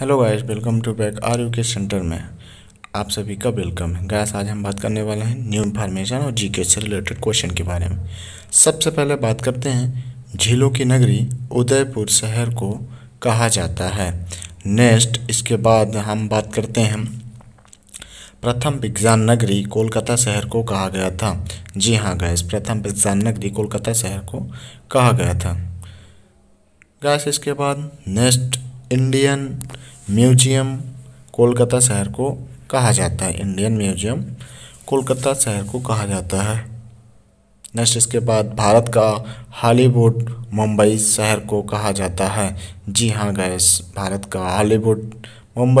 hello guys welcome to back R U K centre में आप सभी का वेलकम है गैस आज हम बात करने वाले हैं न्यू इन्फॉर्मेशन और जीके से रिलेटेड क्वेश्चन के बारे में सबसे पहले बात करते हैं झीलों की नगरी उदयपुर शहर को कहा जाता है नेक्स्ट इसके बाद हम बात करते हैं प्रथम विज्ञान नगरी कोलकाता शहर को कहा गया था जी हाँ गैस प्रथम विज्ञान नगरी कोलकाता शहर को कहा गया था गैस इसके बाद नेक्स्ट इंडियन म्यूजियम कोलकाता शहर को कहा जाता है इंडियन म्यूजियम कोलकाता शहर को कहा जाता है नेक्स्ट इसके बाद भारत का हॉलीवुड मुंबई शहर को कहा जाता है जी हाँ गैस भारत का हॉलीवुड मुंबई